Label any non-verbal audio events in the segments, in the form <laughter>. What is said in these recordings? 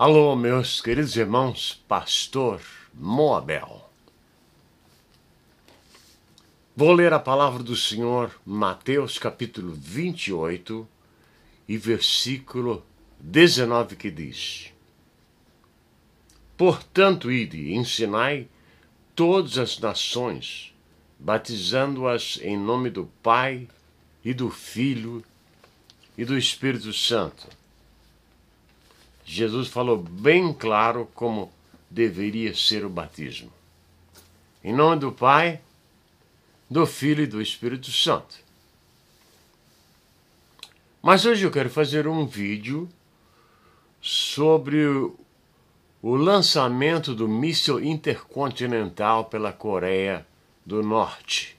Alô, meus queridos irmãos, pastor Moabel. Vou ler a palavra do Senhor, Mateus capítulo 28 e versículo 19 que diz: Portanto, ide, ensinai todas as nações, batizando-as em nome do Pai e do Filho e do Espírito Santo Jesus falou bem claro como deveria ser o batismo. Em nome do Pai, do Filho e do Espírito Santo. Mas hoje eu quero fazer um vídeo sobre o lançamento do míssil intercontinental pela Coreia do Norte.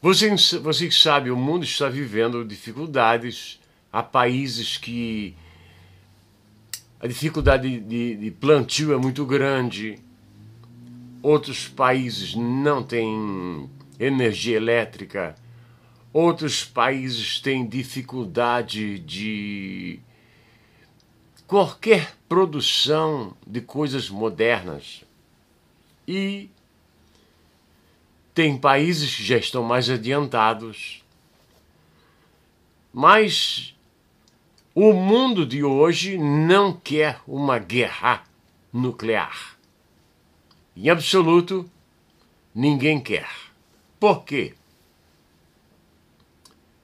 Vocês, vocês sabem, o mundo está vivendo dificuldades há países que a dificuldade de, de plantio é muito grande, outros países não têm energia elétrica, outros países têm dificuldade de qualquer produção de coisas modernas. E tem países que já estão mais adiantados, mas o mundo de hoje não quer uma guerra nuclear. Em absoluto, ninguém quer. Por quê?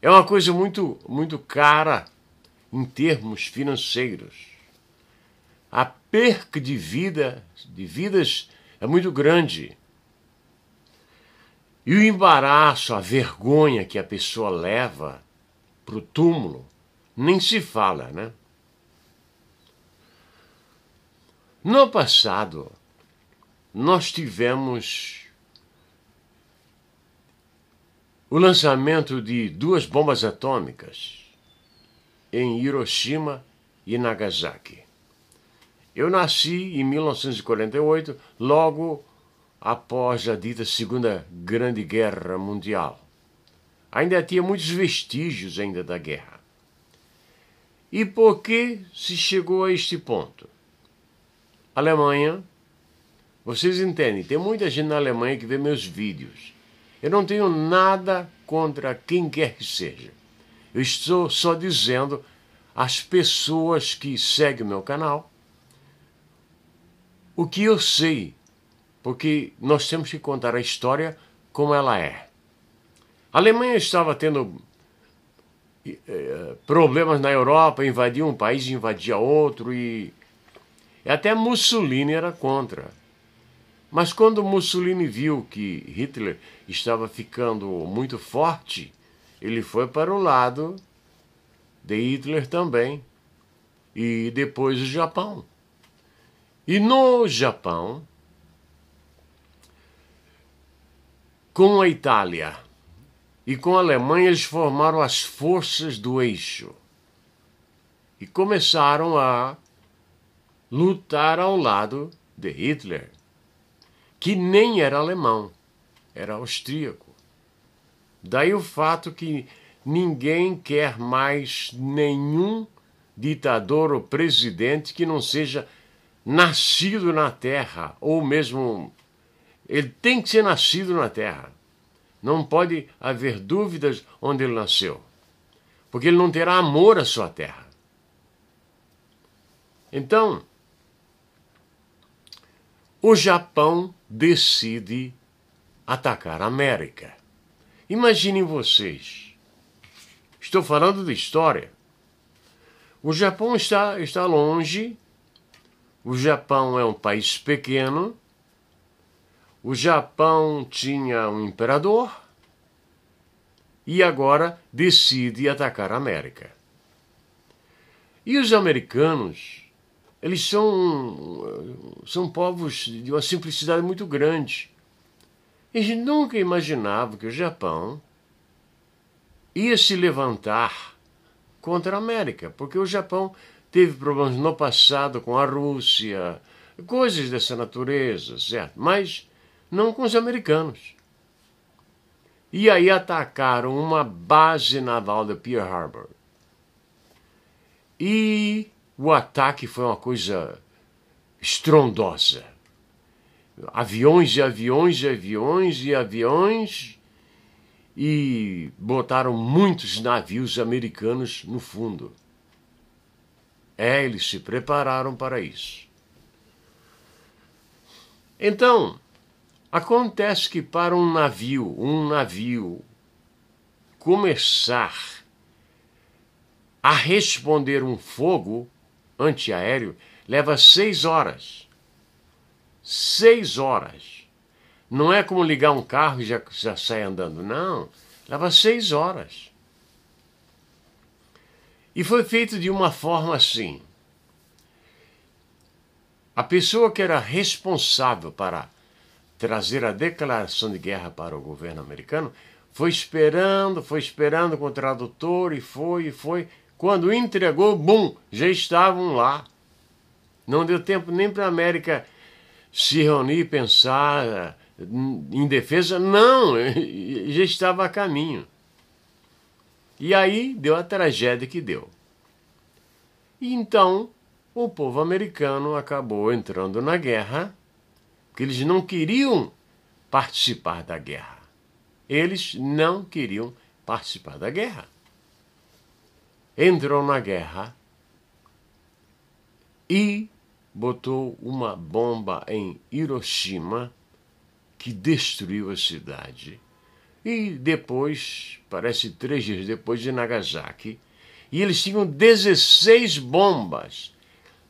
É uma coisa muito, muito cara em termos financeiros. A perca de vida, de vidas é muito grande. E o embaraço, a vergonha que a pessoa leva para o túmulo nem se fala, né? No passado, nós tivemos o lançamento de duas bombas atômicas em Hiroshima e Nagasaki. Eu nasci em 1948, logo após a dita Segunda Grande Guerra Mundial. Ainda tinha muitos vestígios ainda da guerra. E por que se chegou a este ponto? Alemanha, vocês entendem, tem muita gente na Alemanha que vê meus vídeos. Eu não tenho nada contra quem quer que seja. Eu estou só dizendo às pessoas que seguem meu canal o que eu sei, porque nós temos que contar a história como ela é. A Alemanha estava tendo é, problemas na Europa, invadia um país e invadia outro, e até Mussolini era contra. Mas quando Mussolini viu que Hitler estava ficando muito forte, ele foi para o lado de Hitler também, e depois o Japão. E no Japão, com a Itália, e com a Alemanha eles formaram as forças do eixo e começaram a lutar ao lado de Hitler, que nem era alemão, era austríaco. Daí o fato que ninguém quer mais nenhum ditador ou presidente que não seja nascido na terra, ou mesmo ele tem que ser nascido na terra. Não pode haver dúvidas onde ele nasceu, porque ele não terá amor à sua terra. Então, o Japão decide atacar a América. Imaginem vocês. Estou falando de história. O Japão está, está longe. O Japão é um país pequeno o Japão tinha um imperador e agora decide atacar a América. E os americanos, eles são, são povos de uma simplicidade muito grande. Eles nunca imaginavam que o Japão ia se levantar contra a América, porque o Japão teve problemas no passado com a Rússia, coisas dessa natureza, certo? Mas não com os americanos. E aí atacaram uma base naval do Pearl Harbor. E o ataque foi uma coisa estrondosa. Aviões e aviões e aviões e aviões e botaram muitos navios americanos no fundo. É, eles se prepararam para isso. Então, Acontece que para um navio, um navio começar a responder um fogo antiaéreo leva seis horas. Seis horas. Não é como ligar um carro e já, já sai andando. Não. Leva seis horas. E foi feito de uma forma assim. A pessoa que era responsável para trazer a declaração de guerra para o governo americano, foi esperando, foi esperando com o tradutor e foi, e foi. Quando entregou, bum, já estavam lá. Não deu tempo nem para a América se reunir e pensar eh, em defesa, não, <laughs> já estava a caminho. E aí deu a tragédia que deu. E então o povo americano acabou entrando na guerra que eles não queriam participar da guerra. Eles não queriam participar da guerra. Entrou na guerra e botou uma bomba em Hiroshima que destruiu a cidade. E depois, parece três dias depois de Nagasaki, e eles tinham 16 bombas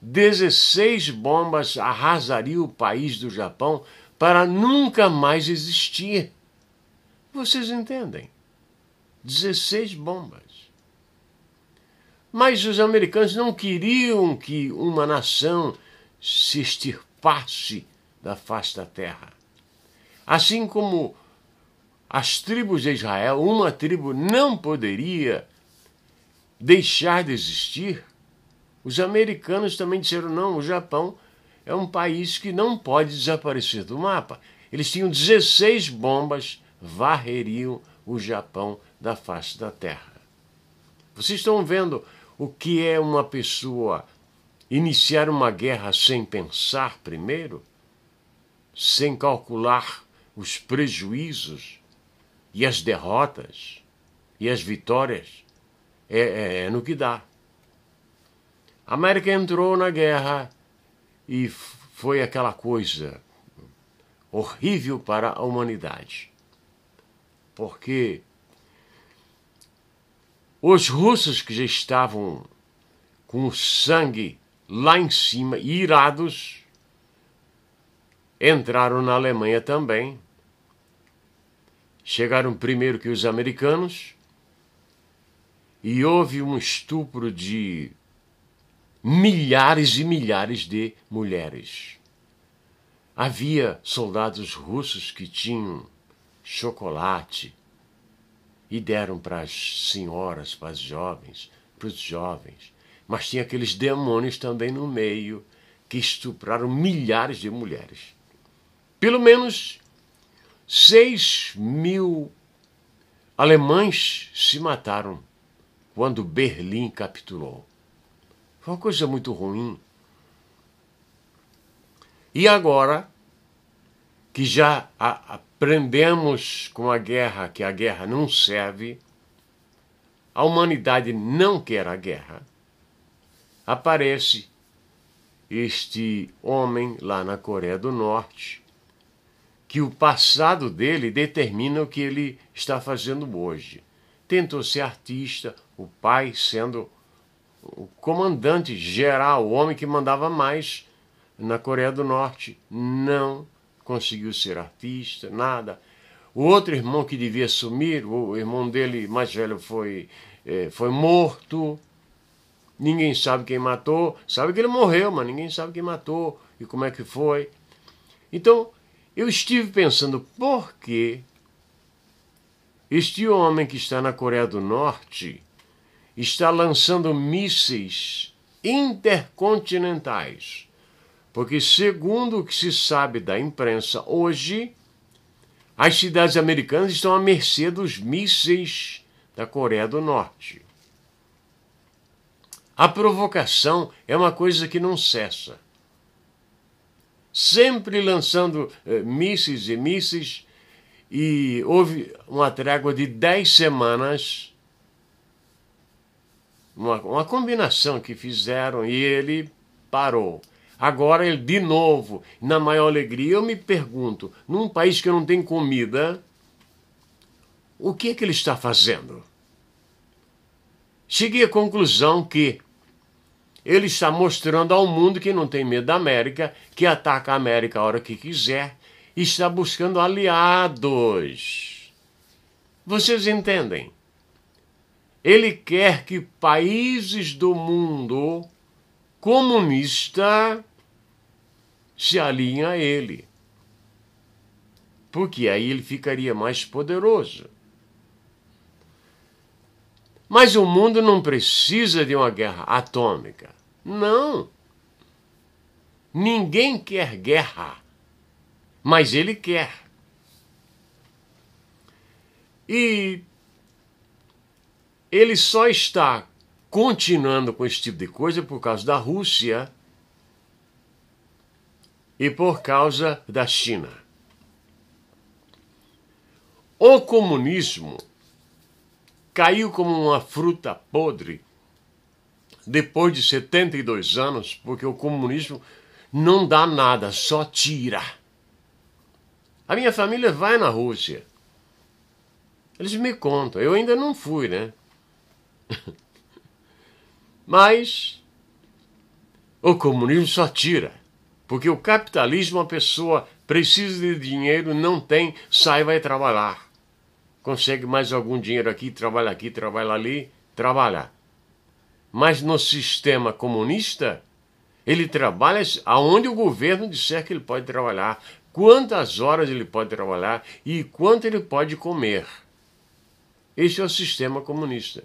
16 bombas arrasaria o país do Japão para nunca mais existir. Vocês entendem? 16 bombas. Mas os americanos não queriam que uma nação se extirpasse da face da terra. Assim como as tribos de Israel, uma tribo não poderia deixar de existir, os americanos também disseram: não, o Japão é um país que não pode desaparecer do mapa. Eles tinham 16 bombas, varreriam o Japão da face da terra. Vocês estão vendo o que é uma pessoa iniciar uma guerra sem pensar primeiro? Sem calcular os prejuízos e as derrotas e as vitórias? É, é, é no que dá. A América entrou na guerra e foi aquela coisa horrível para a humanidade. Porque os russos que já estavam com o sangue lá em cima, irados, entraram na Alemanha também. Chegaram primeiro que os americanos e houve um estupro de milhares e milhares de mulheres. Havia soldados russos que tinham chocolate e deram para as senhoras, para as jovens, para os jovens. Mas tinha aqueles demônios também no meio que estupraram milhares de mulheres. Pelo menos 6 mil alemães se mataram quando Berlim capitulou. Foi uma coisa muito ruim. E agora que já aprendemos com a guerra que a guerra não serve, a humanidade não quer a guerra, aparece este homem lá na Coreia do Norte, que o passado dele determina o que ele está fazendo hoje. Tentou ser artista, o pai sendo o comandante geral, o homem que mandava mais na Coreia do Norte, não conseguiu ser artista, nada. O outro irmão que devia sumir, o irmão dele mais velho foi, é, foi morto. Ninguém sabe quem matou. Sabe que ele morreu, mas ninguém sabe quem matou e como é que foi. Então, eu estive pensando por que este homem que está na Coreia do Norte está lançando mísseis intercontinentais. Porque, segundo o que se sabe da imprensa hoje, as cidades americanas estão à mercê dos mísseis da Coreia do Norte. A provocação é uma coisa que não cessa. Sempre lançando eh, mísseis e mísseis, e houve uma trégua de 10 semanas uma, uma combinação que fizeram e ele parou. Agora ele de novo, na maior alegria, eu me pergunto, num país que não tem comida, o que é que ele está fazendo? Cheguei à conclusão que ele está mostrando ao mundo que não tem medo da América, que ataca a América a hora que quiser, e está buscando aliados. Vocês entendem? Ele quer que países do mundo comunista se alinhem a ele. Porque aí ele ficaria mais poderoso. Mas o mundo não precisa de uma guerra atômica. Não. Ninguém quer guerra, mas ele quer. E ele só está continuando com esse tipo de coisa por causa da Rússia e por causa da China. O comunismo caiu como uma fruta podre depois de 72 anos, porque o comunismo não dá nada, só tira. A minha família vai na Rússia. Eles me contam. Eu ainda não fui, né? <laughs> Mas o comunismo só tira, porque o capitalismo, a pessoa precisa de dinheiro, não tem, sai vai trabalhar. Consegue mais algum dinheiro aqui, trabalha aqui, trabalha ali, trabalha. Mas no sistema comunista, ele trabalha aonde o governo disser que ele pode trabalhar, quantas horas ele pode trabalhar e quanto ele pode comer. esse é o sistema comunista.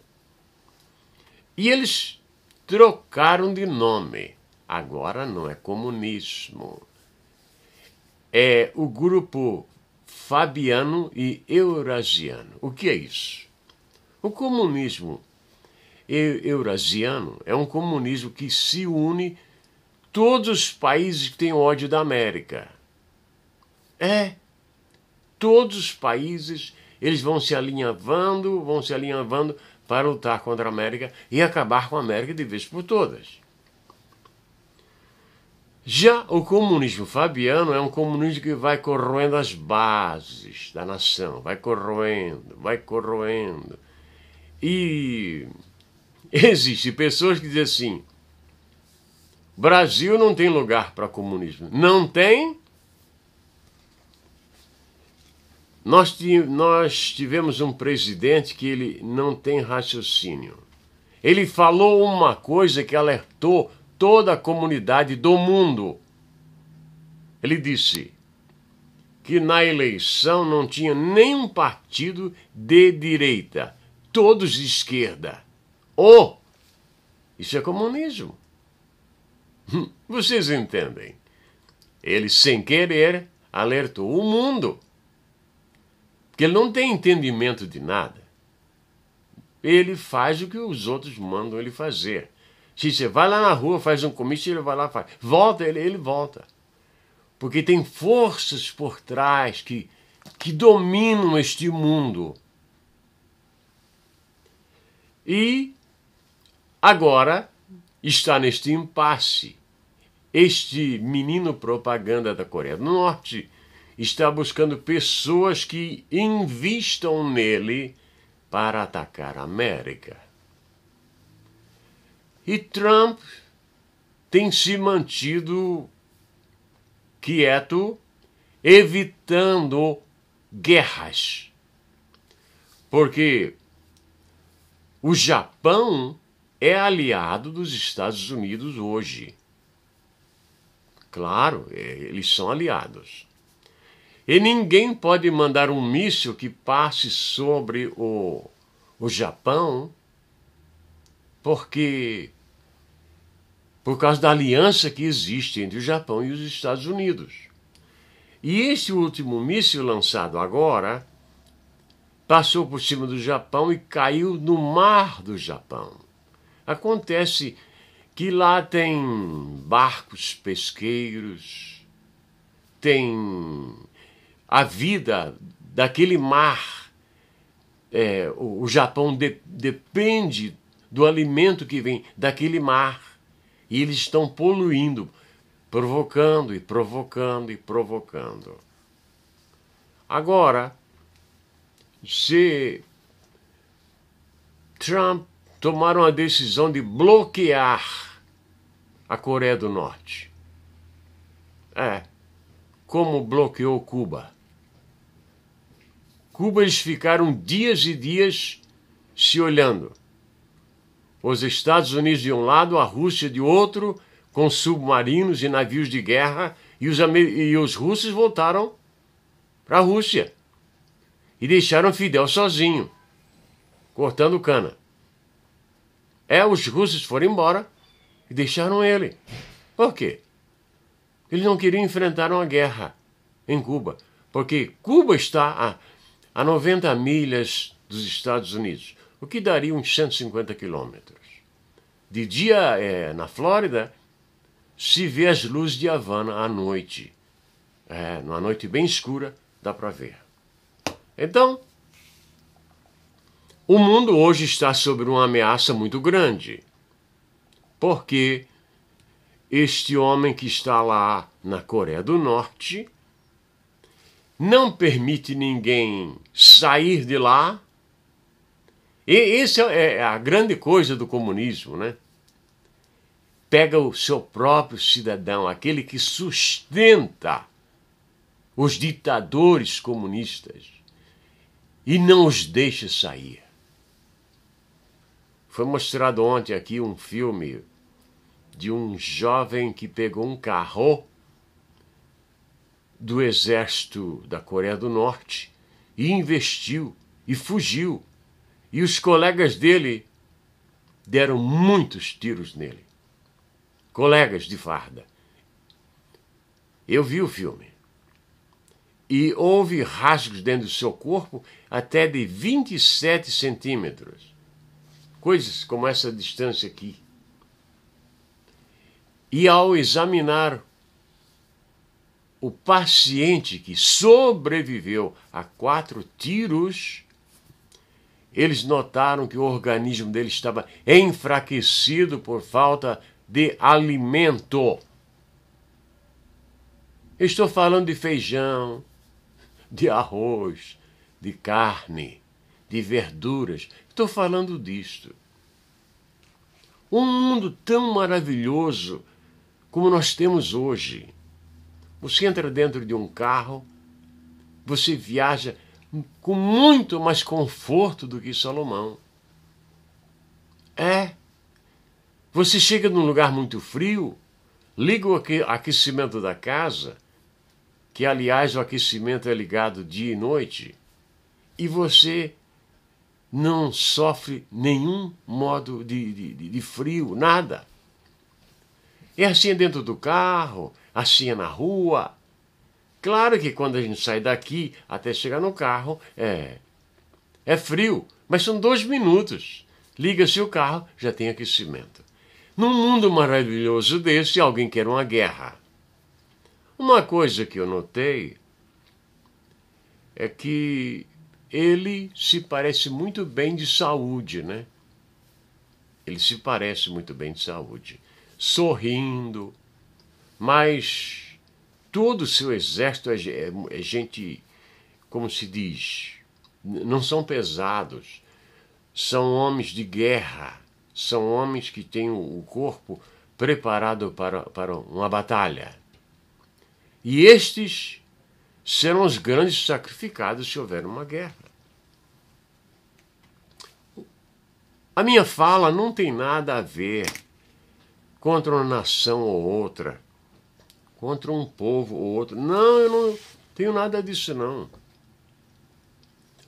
E eles trocaram de nome. Agora não é comunismo. É o grupo fabiano e eurasiano. O que é isso? O comunismo eurasiano é um comunismo que se une todos os países que têm ódio da América. É. Todos os países, eles vão se alinhavando, vão se alinhavando para lutar contra a América e acabar com a América de vez por todas. Já o comunismo fabiano é um comunismo que vai corroendo as bases da nação, vai corroendo, vai corroendo. E existem pessoas que dizem assim: Brasil não tem lugar para comunismo. Não tem Nós, nós tivemos um presidente que ele não tem raciocínio. Ele falou uma coisa que alertou toda a comunidade do mundo. Ele disse que na eleição não tinha nenhum partido de direita, todos de esquerda. Oh, isso é comunismo. <laughs> Vocês entendem? Ele, sem querer, alertou o mundo ele não tem entendimento de nada, ele faz o que os outros mandam ele fazer. Se você vai lá na rua, faz um comício, ele vai lá faz. Volta, ele, ele volta. Porque tem forças por trás que, que dominam este mundo. E agora está neste impasse. Este menino propaganda da Coreia do Norte está buscando pessoas que invistam nele para atacar a América. E Trump tem se mantido quieto, evitando guerras. Porque o Japão é aliado dos Estados Unidos hoje. Claro, é, eles são aliados. E ninguém pode mandar um míssil que passe sobre o, o Japão, porque por causa da aliança que existe entre o Japão e os Estados Unidos. E este último míssil lançado agora passou por cima do Japão e caiu no mar do Japão. Acontece que lá tem barcos pesqueiros, tem a vida daquele mar. É, o, o, Japão de, depende do alimento que vem daquele mar. E eles estão poluindo, provocando e provocando e provocando. Agora, se Trump tomar uma decisão de bloquear a Coreia do Norte. É, como bloqueou Cuba. Cuba eles ficaram dias e dias se olhando. Os Estados Unidos de um lado, a Rússia de outro, com submarinos e navios de guerra, e os, e os russos voltaram para a Rússia e deixaram Fidel sozinho, cortando cana. É, os russos foram embora e deixaram ele. Por quê? Eles não queriam enfrentar uma guerra em Cuba, porque Cuba está a, a 90 milhas dos Estados Unidos, o que daria uns 150 quilômetros. De dia é, na Flórida, se vê as luzes de Havana à noite. É, numa noite bem escura, dá para ver. Então, o mundo hoje está sob uma ameaça muito grande, porque este homem que está lá na Coreia do Norte não permite ninguém sair de lá. E essa é, é a grande coisa do comunismo, né? Pega o seu próprio cidadão, aquele que sustenta os ditadores comunistas e não os deixa sair. Foi mostrado ontem aqui um filme de um jovem que pegou um carro do exército da Coreia do Norte e investiu e fugiu. E os colegas dele deram muitos tiros nele. Colegas de farda. Eu vi o filme. E houve rasgos dentro do seu corpo até de 27 centímetros. Coisas como essa distância aqui. E ao examinar o paciente que sobreviveu a quatro tiros, eles notaram que o organismo dele estava enfraquecido por falta de alimento. Estou falando de feijão, de arroz, de carne, de verduras. Estou falando disto. Um mundo tão maravilhoso como nós temos hoje. Você entra dentro de um carro, você viaja com muito mais conforto do que Salomão. É. Você chega num lugar muito frio, liga o aquecimento da casa, que aliás o aquecimento é ligado dia e noite, e você não sofre nenhum modo de, de, de frio, nada. É assim dentro do carro, assim é na rua. Claro que quando a gente sai daqui até chegar no carro, é. É frio, mas são dois minutos. Liga-se o carro, já tem aquecimento. Num mundo maravilhoso desse, alguém quer uma guerra. Uma coisa que eu notei é que ele se parece muito bem de saúde, né? Ele se parece muito bem de saúde sorrindo, mas todo o seu exército é, é, é gente, como se diz, não são pesados, são homens de guerra, são homens que têm o corpo preparado para, para uma batalha. E estes serão os grandes sacrificados se houver uma guerra. A minha fala não tem nada a ver contra uma nação ou outra, contra um povo ou outro. Não, eu não tenho nada disso não.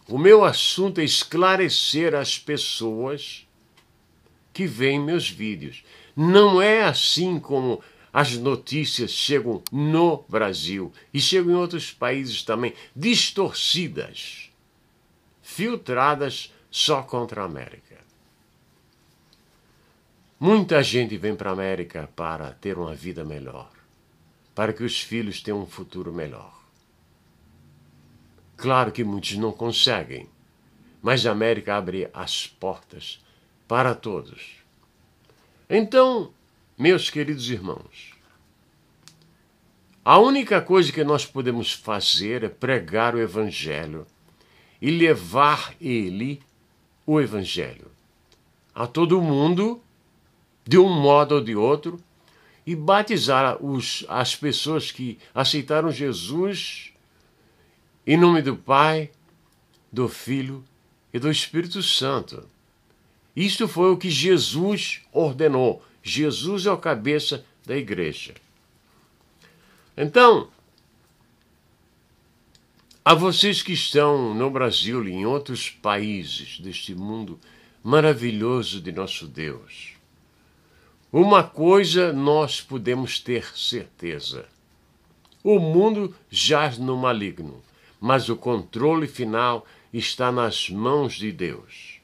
O meu assunto é esclarecer as pessoas que veem meus vídeos. Não é assim como as notícias chegam no Brasil e chegam em outros países também, distorcidas, filtradas só contra a América. Muita gente vem para a América para ter uma vida melhor, para que os filhos tenham um futuro melhor. Claro que muitos não conseguem, mas a América abre as portas para todos. Então, meus queridos irmãos, a única coisa que nós podemos fazer é pregar o Evangelho e levar ele, o Evangelho, a todo mundo de um modo ou de outro, e batizar os, as pessoas que aceitaram Jesus em nome do Pai, do Filho e do Espírito Santo. Isso foi o que Jesus ordenou. Jesus é o cabeça da igreja. Então, a vocês que estão no Brasil e em outros países deste mundo maravilhoso de nosso Deus, uma coisa nós podemos ter certeza: o mundo jaz no maligno, mas o controle final está nas mãos de Deus.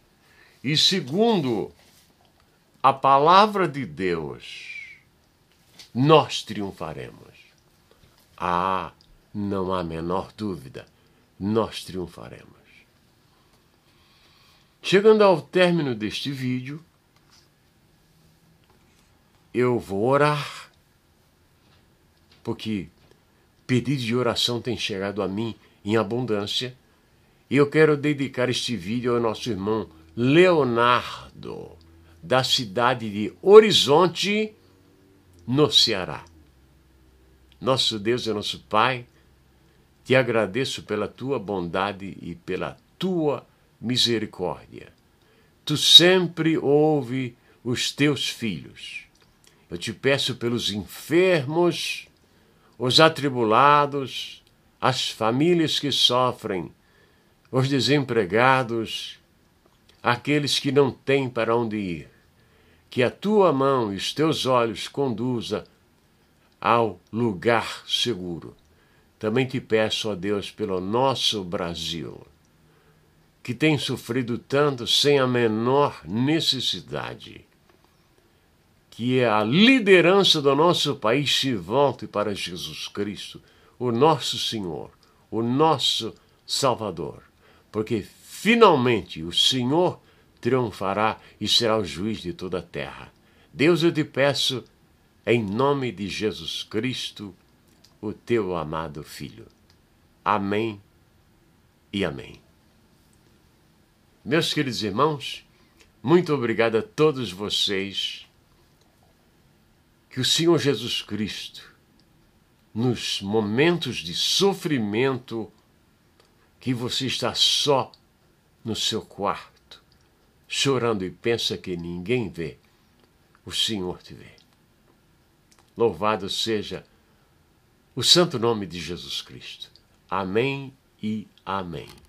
E segundo a palavra de Deus, nós triunfaremos. Ah, não há menor dúvida, nós triunfaremos. Chegando ao término deste vídeo, eu vou orar, porque pedido de oração tem chegado a mim em abundância, e eu quero dedicar este vídeo ao nosso irmão Leonardo, da cidade de Horizonte, no Ceará. Nosso Deus e é nosso Pai, te agradeço pela tua bondade e pela tua misericórdia. Tu sempre ouve os teus filhos. Eu te peço pelos enfermos, os atribulados, as famílias que sofrem, os desempregados, aqueles que não têm para onde ir. Que a tua mão e os teus olhos conduza ao lugar seguro. Também te peço, a Deus, pelo nosso Brasil, que tem sofrido tanto sem a menor necessidade que é a liderança do nosso país se volte para Jesus Cristo, o nosso Senhor, o nosso Salvador, porque finalmente o Senhor triunfará e será o juiz de toda a terra. Deus, eu te peço, em nome de Jesus Cristo, o teu amado Filho. Amém e amém. Meus queridos irmãos, muito obrigado a todos vocês que o Senhor Jesus Cristo, nos momentos de sofrimento, que você está só no seu quarto, chorando e pensa que ninguém vê, o Senhor te vê. Louvado seja o santo nome de Jesus Cristo. Amém e amém.